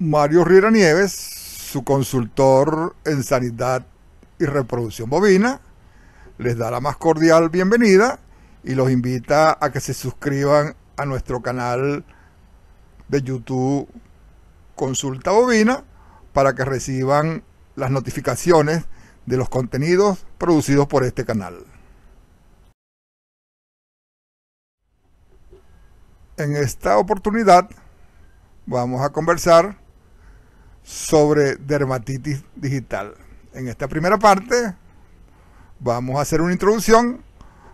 Mario Riera Nieves, su consultor en sanidad y reproducción bovina, les da la más cordial bienvenida y los invita a que se suscriban a nuestro canal de YouTube Consulta Bovina para que reciban las notificaciones de los contenidos producidos por este canal. En esta oportunidad vamos a conversar sobre dermatitis digital. En esta primera parte vamos a hacer una introducción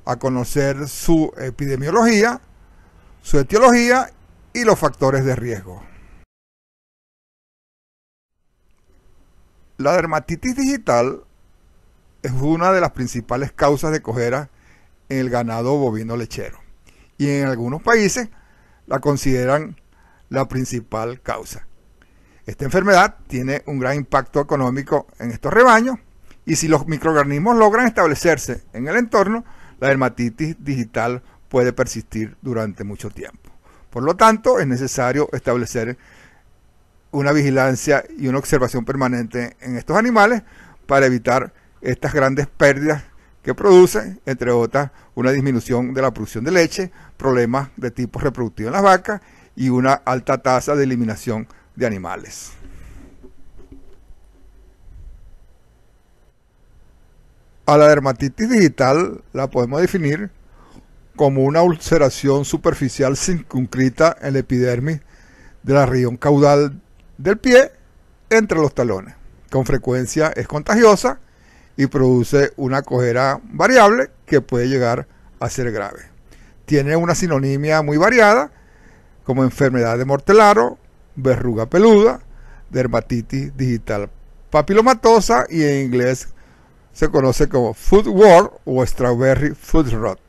a conocer su epidemiología, su etiología y los factores de riesgo. La dermatitis digital es una de las principales causas de cojera en el ganado bovino lechero y en algunos países la consideran la principal causa. Esta enfermedad tiene un gran impacto económico en estos rebaños y si los microorganismos logran establecerse en el entorno, la dermatitis digital puede persistir durante mucho tiempo. Por lo tanto, es necesario establecer una vigilancia y una observación permanente en estos animales para evitar estas grandes pérdidas que producen, entre otras, una disminución de la producción de leche, problemas de tipo reproductivo en las vacas y una alta tasa de eliminación de animales. A la dermatitis digital la podemos definir como una ulceración superficial circuncrita en la epidermis de la región caudal del pie entre los talones. Con frecuencia es contagiosa y produce una cojera variable que puede llegar a ser grave. Tiene una sinonimia muy variada como enfermedad de mortelaro, verruga peluda, dermatitis digital papilomatosa y en inglés se conoce como food wart o strawberry food rot.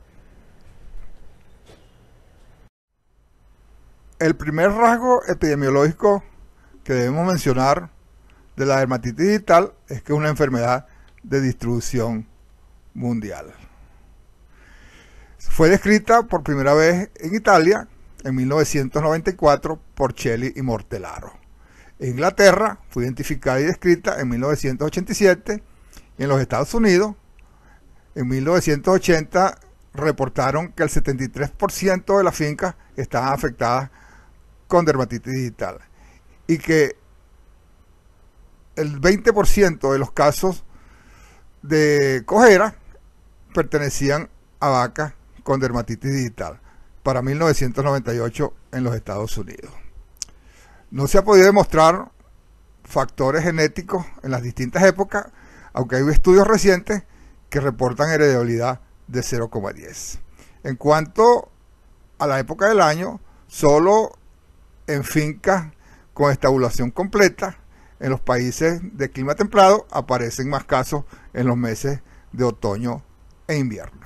El primer rasgo epidemiológico que debemos mencionar de la dermatitis digital es que es una enfermedad de distribución mundial. Fue descrita por primera vez en Italia en 1994 por Shelley y Mortelaro. En Inglaterra fue identificada y descrita en 1987 y en los Estados Unidos en 1980 reportaron que el 73% de las fincas estaban afectadas con dermatitis digital y que el 20% de los casos de cojera pertenecían a vacas con dermatitis digital para 1998 en los Estados Unidos. No se ha podido demostrar factores genéticos en las distintas épocas, aunque hay estudios recientes que reportan heredabilidad de 0,10. En cuanto a la época del año, solo en fincas con estabulación completa en los países de clima templado aparecen más casos en los meses de otoño e invierno.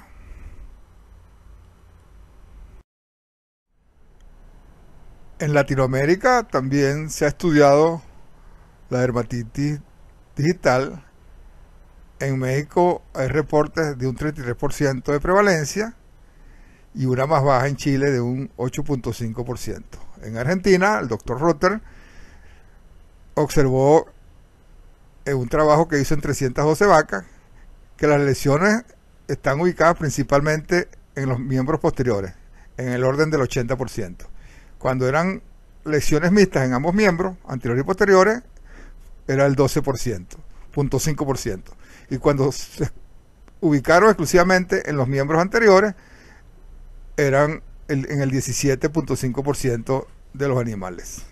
En Latinoamérica también se ha estudiado la dermatitis digital. En México hay reportes de un 33% de prevalencia y una más baja en Chile de un 8.5%. En Argentina, el doctor Rutter observó en eh, un trabajo que hizo en 312 vacas que las lesiones están ubicadas principalmente en los miembros posteriores, en el orden del 80%. Cuando eran lesiones mixtas en ambos miembros, anteriores y posteriores, era el 12%, 0.5%. Y cuando se ubicaron exclusivamente en los miembros anteriores, eran en el 17.5% de los animales.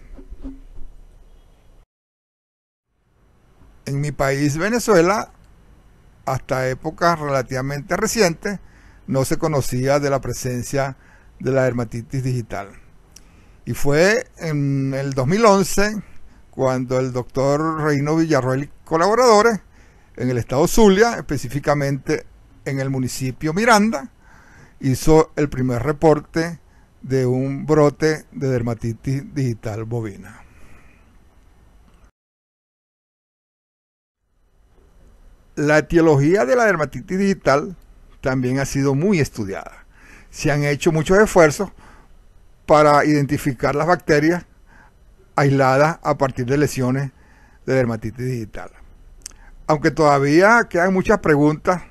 En mi país, Venezuela, hasta épocas relativamente recientes, no se conocía de la presencia de la dermatitis digital. Y fue en el 2011 cuando el doctor Reino Villarroel y colaboradores en el estado Zulia, específicamente en el municipio Miranda, hizo el primer reporte de un brote de dermatitis digital bovina. La etiología de la dermatitis digital también ha sido muy estudiada. Se han hecho muchos esfuerzos para identificar las bacterias aisladas a partir de lesiones de dermatitis digital. Aunque todavía quedan muchas preguntas,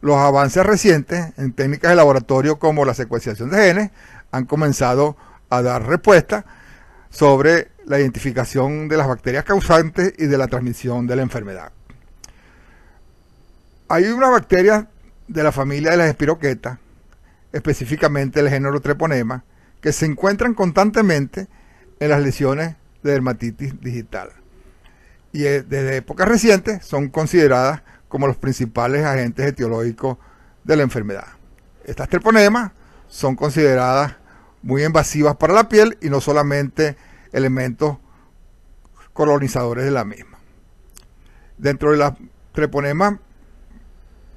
los avances recientes en técnicas de laboratorio como la secuenciación de genes han comenzado a dar respuesta sobre la identificación de las bacterias causantes y de la transmisión de la enfermedad. Hay unas bacterias de la familia de las espiroquetas, específicamente el género Treponema, que se encuentran constantemente en las lesiones de dermatitis digital. Y eh, desde épocas recientes son consideradas como los principales agentes etiológicos de la enfermedad. Estas treponemas son consideradas muy invasivas para la piel y no solamente elementos colonizadores de la misma. Dentro de las treponemas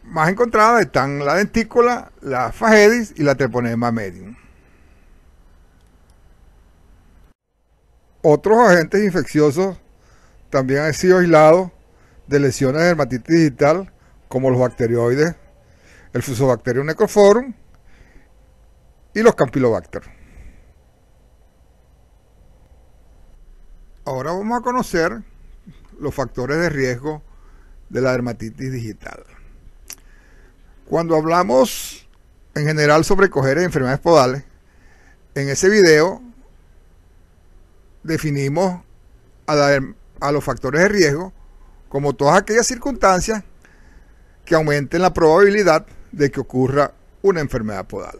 más encontradas están la dentícula, la fagedis y la treponema medium. Otros agentes infecciosos también han sido aislados de lesiones de dermatitis digital, como los bacterioides, el Fusobacterium necroforum y los Campylobacter. Ahora vamos a conocer los factores de riesgo de la dermatitis digital. Cuando hablamos en general sobre coger enfermedades podales, en ese video definimos a, los factores de riesgo como todas aquellas circunstancias que aumenten la probabilidad de que ocurra una enfermedad podal.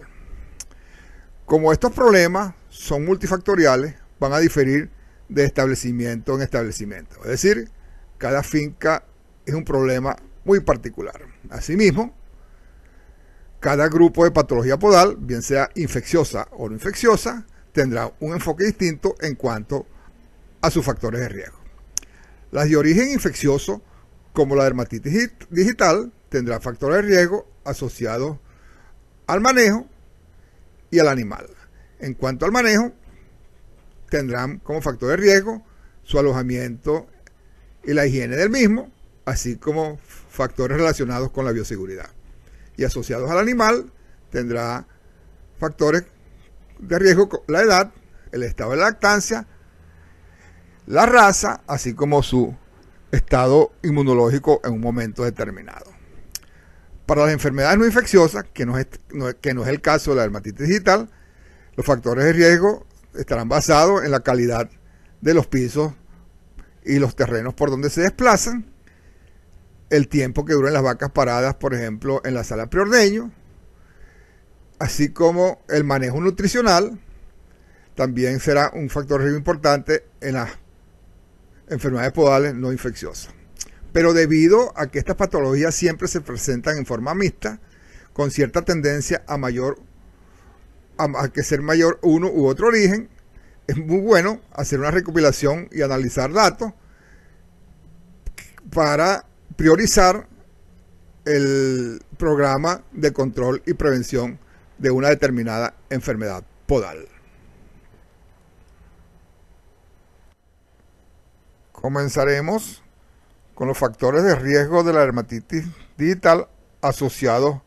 Como estos problemas son multifactoriales, van a diferir de establecimiento en establecimiento. Es decir, cada finca es un problema muy particular. Asimismo, cada grupo de patología podal, bien sea infecciosa o no infecciosa, tendrá un enfoque distinto en cuanto a sus factores de riesgo. Las de origen infeccioso, como la dermatitis digital, tendrá factores de riesgo asociados al manejo y al animal. En cuanto al manejo, tendrán como factor de riesgo su alojamiento y la higiene del mismo, así como factores relacionados con la bioseguridad. Y asociados al animal, tendrá factores de riesgo la edad, el estado de lactancia, la raza, así como su estado inmunológico en un momento determinado. Para las enfermedades no infecciosas, que no es, que no es el caso de la dermatitis digital, los factores de riesgo estarán basados en la calidad de los pisos y los terrenos por donde se desplazan, el tiempo que duran las vacas paradas, por ejemplo, en la sala preordeño, así como el manejo nutricional, también será un factor importante en las enfermedades podales no infecciosas. Pero debido a que estas patologías siempre se presentan en forma mixta, con cierta tendencia a mayor a que ser mayor uno u otro origen, es muy bueno hacer una recopilación y analizar datos para priorizar el programa de control y prevención de una determinada enfermedad podal. Comenzaremos con los factores de riesgo de la dermatitis digital asociados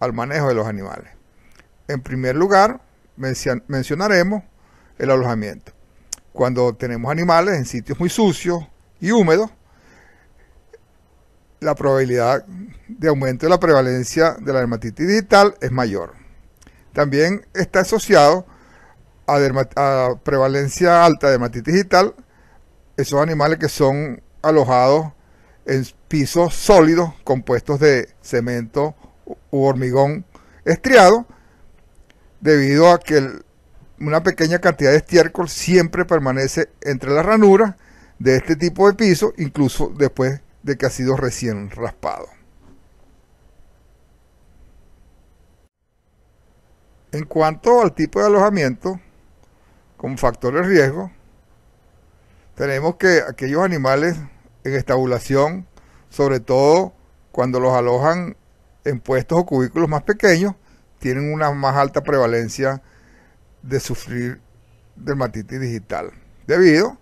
al manejo de los animales. En primer lugar, mencionaremos el alojamiento. Cuando tenemos animales en sitios muy sucios y húmedos, la probabilidad de aumento de la prevalencia de la dermatitis digital es mayor. También está asociado a, prevalencia alta de dermatitis digital, esos animales que son alojados en pisos sólidos compuestos de cemento u hormigón estriado, debido a que una pequeña cantidad de estiércol siempre permanece entre las ranuras de este tipo de piso, incluso después de que ha sido recién raspado. En cuanto al tipo de alojamiento, factor de riesgo, tenemos que aquellos animales en estabulación, sobre todo cuando los alojan en puestos o cubículos más pequeños, tienen una más alta prevalencia de sufrir dermatitis digital, debido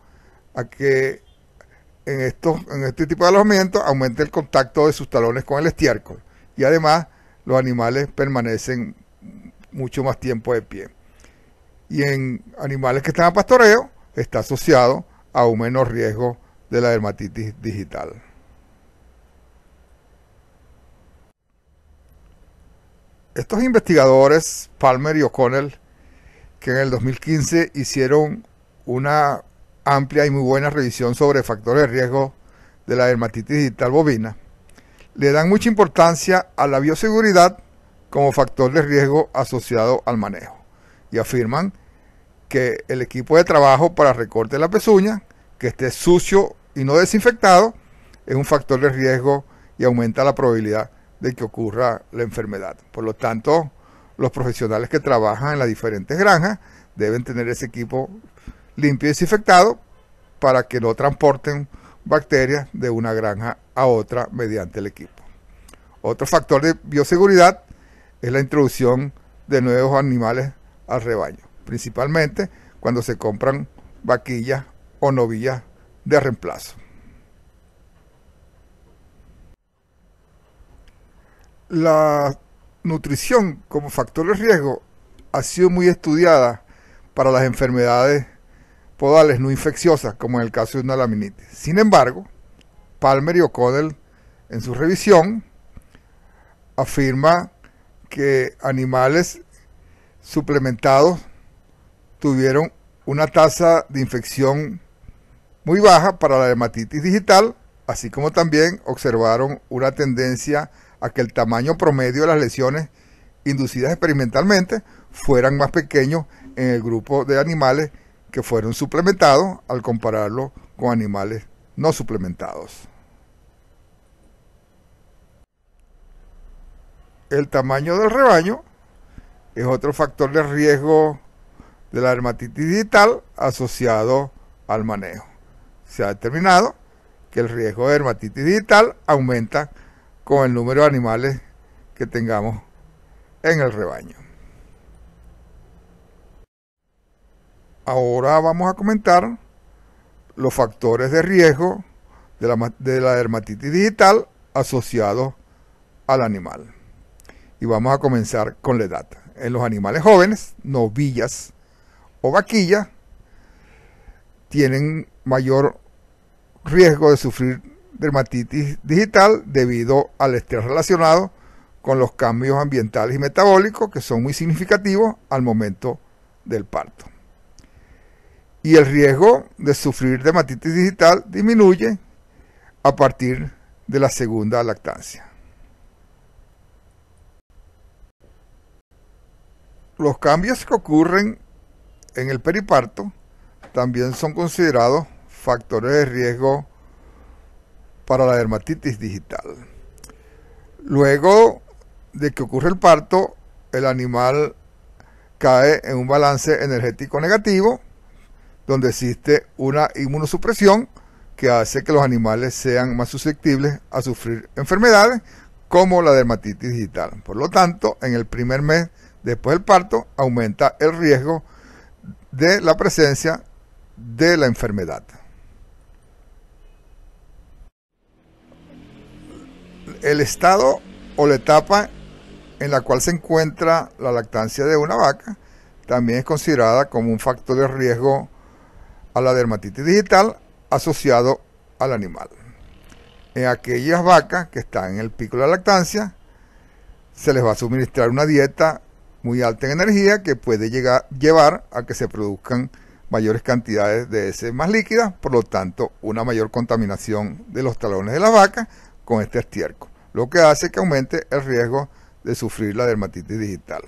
a que en, estos, en este tipo de alojamiento aumenta el contacto de sus talones con el estiércol y además los animales permanecen mucho más tiempo de pie. Y en animales que están a pastoreo está asociado a un menor riesgo de la dermatitis digital. Estos investigadores, Palmer y O'Connell, que en el 2015 hicieron una amplia y muy buena revisión sobre factores de riesgo de la dermatitis digital bovina, le dan mucha importancia a la bioseguridad como factor de riesgo asociado al manejo y afirman que el equipo de trabajo para recorte de la pezuña, que esté sucio y no desinfectado, es un factor de riesgo y aumenta la probabilidad de que ocurra la enfermedad. Por lo tanto, los profesionales que trabajan en las diferentes granjas deben tener ese equipo limpio y desinfectado para que no transporten bacterias de una granja a otra mediante el equipo. Otro factor de bioseguridad es la introducción de nuevos animales al rebaño, principalmente cuando se compran vaquillas o novillas de reemplazo. La nutrición como factor de riesgo ha sido muy estudiada para las enfermedades podales no infecciosas, como en el caso de una laminitis. Sin embargo, Palmer y O'Connell, en su revisión, afirma que animales suplementados tuvieron una tasa de infección muy baja para la dermatitis digital, así como también observaron una tendencia a que el tamaño promedio de las lesiones inducidas experimentalmente fueran más pequeños en el grupo de animales que fueron suplementados al compararlo con animales no suplementados. el tamaño del rebaño es otro factor de riesgo de la dermatitis digital asociado al manejo. Se ha determinado que el riesgo de dermatitis digital aumenta con el número de animales que tengamos en el rebaño. Ahora vamos a comentar los factores de riesgo de la, dermatitis digital asociados al animal vamos a comenzar con la edad. En los animales jóvenes, novillas o vaquillas, tienen mayor riesgo de sufrir dermatitis digital debido al estrés relacionado con los cambios ambientales y metabólicos que son muy significativos al momento del parto. Y el riesgo de sufrir dermatitis digital disminuye a partir de la segunda lactancia. Los cambios que ocurren en el periparto también son considerados factores de riesgo para la dermatitis digital. Luego de que ocurre el parto, el animal cae en un balance energético negativo, donde existe una inmunosupresión que hace que los animales sean más susceptibles a sufrir enfermedades como la dermatitis digital. Por lo tanto, en el primer mes después del parto aumenta el riesgo de la presencia de la enfermedad. El estado o la etapa en la cual se encuentra la lactancia de una vaca también es considerada como un factor de riesgo a la dermatitis digital asociado al animal. En aquellas vacas que están en el pico de la lactancia, se les va a suministrar una dieta muy alta en energía que puede llegar, llevar a que se produzcan mayores cantidades de más líquidas, por lo tanto una mayor contaminación de los talones de la vaca con este estiércol, lo que hace que aumente el riesgo de sufrir la dermatitis digital.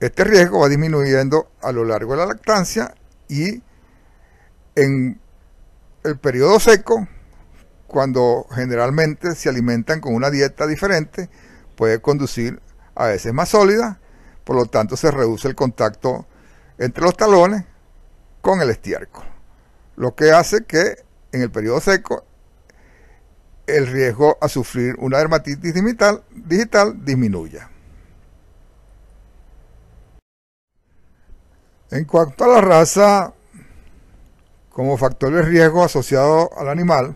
Este riesgo va disminuyendo a lo largo de la lactancia y en el periodo seco, cuando generalmente se alimentan con una dieta diferente, puede conducir a veces más sólida, por lo tanto se reduce el contacto entre los talones con el estiércol, lo que hace que en el periodo seco el riesgo a sufrir una dermatitis digital, digital disminuya. En cuanto a la raza como factor de riesgo asociado al animal,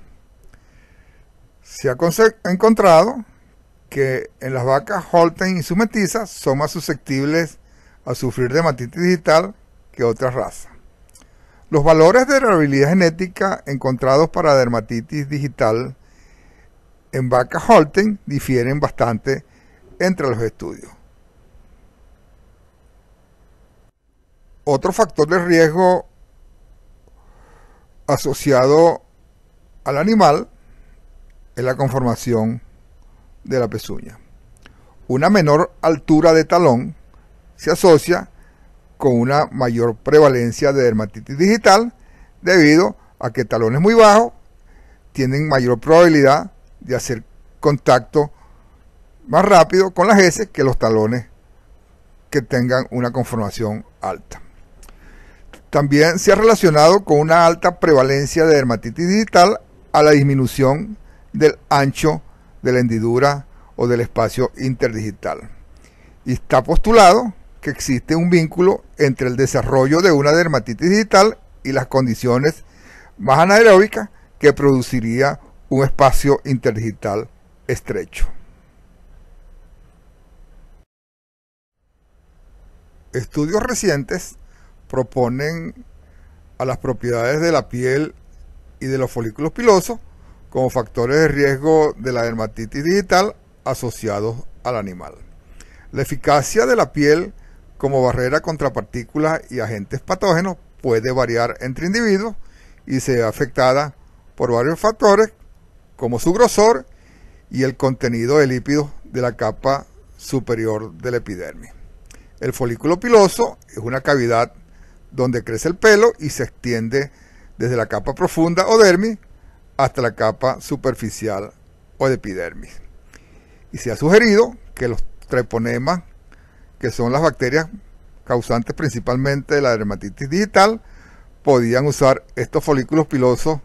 se ha encontrado que en las vacas Holstein y su mestiza son más susceptibles a sufrir dermatitis digital que otras razas. Los valores de variabilidad genética encontrados para dermatitis digital en vacas Holstein difieren bastante entre los estudios. Otro factor de riesgo asociado al animal es la conformación de la pezuña. Una menor altura de talón se asocia con una mayor prevalencia de dermatitis digital debido a que talones muy bajos tienen mayor probabilidad de hacer contacto más rápido con las heces que los talones que tengan una conformación alta. También se ha relacionado con una alta prevalencia de dermatitis digital a la disminución del ancho de la hendidura o del espacio interdigital. Y está postulado que existe un vínculo entre el desarrollo de una dermatitis digital y las condiciones más anaeróbicas que produciría un espacio interdigital estrecho. Estudios recientes proponen a las propiedades de la piel y de los folículos pilosos como factores de riesgo de la dermatitis digital asociados al animal. La eficacia de la piel como barrera contra partículas y agentes patógenos puede variar entre individuos y se ve afectada por varios factores como su grosor y el contenido de lípidos de la capa superior del epidermis. El folículo piloso es una cavidad donde crece el pelo y se extiende desde la capa profunda o dermis hasta la capa superficial o de epidermis. Y se ha sugerido que los treponemas, que son las bacterias causantes principalmente de la dermatitis digital, podían usar estos folículos pilosos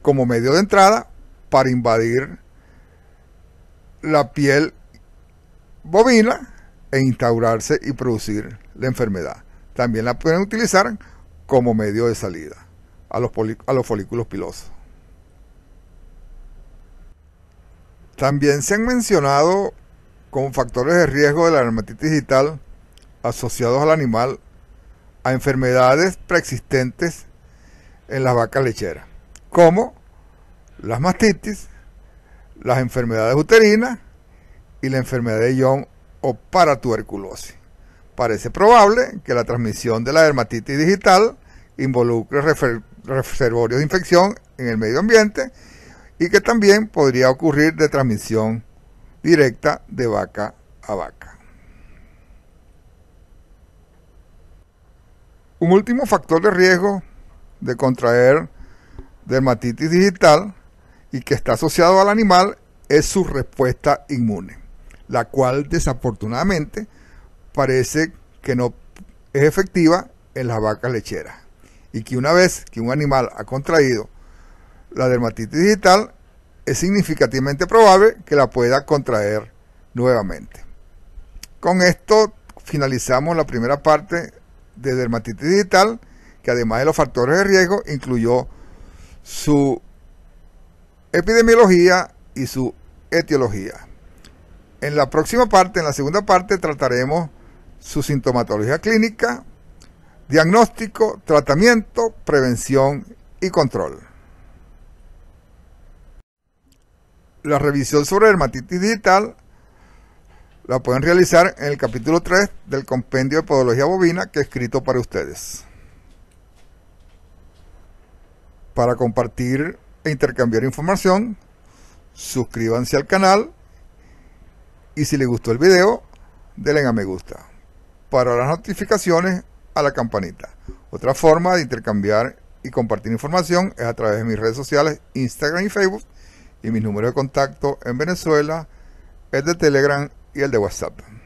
como medio de entrada para invadir la piel bovina e instaurarse y producir la enfermedad. También la pueden utilizar como medio de salida a los, a los folículos pilosos. También se han mencionado como factores de riesgo de la dermatitis digital asociados al animal a enfermedades preexistentes en las vacas lecheras, como las mastitis, las enfermedades uterinas y la enfermedad de Young o paratuberculosis. Parece probable que la transmisión de la dermatitis digital involucre reservorios de infección en el medio ambiente y que también podría ocurrir de transmisión directa de vaca a vaca. Un último factor de riesgo de contraer dermatitis digital y que está asociado al animal es su respuesta inmune, la cual desafortunadamente parece que no es efectiva en las vacas lecheras y que una vez que un animal ha contraído la dermatitis digital es significativamente probable que la pueda contraer nuevamente. Con esto finalizamos la primera parte de dermatitis digital, que además de los factores de riesgo, incluyó su epidemiología y su etiología. En la próxima parte, en la segunda parte, trataremos su sintomatología clínica, diagnóstico, tratamiento, prevención y control. la revisión sobre dermatitis digital la pueden realizar en el capítulo 3 del compendio de podología bovina que he escrito para ustedes. Para compartir e intercambiar información, suscríbanse al canal y si les gustó el video, denle a me gusta. Para las notificaciones, a la campanita. Otra forma de intercambiar y compartir información es a través de mis redes sociales, Instagram y Facebook, y mi número de contacto en Venezuela es de Telegram y el de WhatsApp.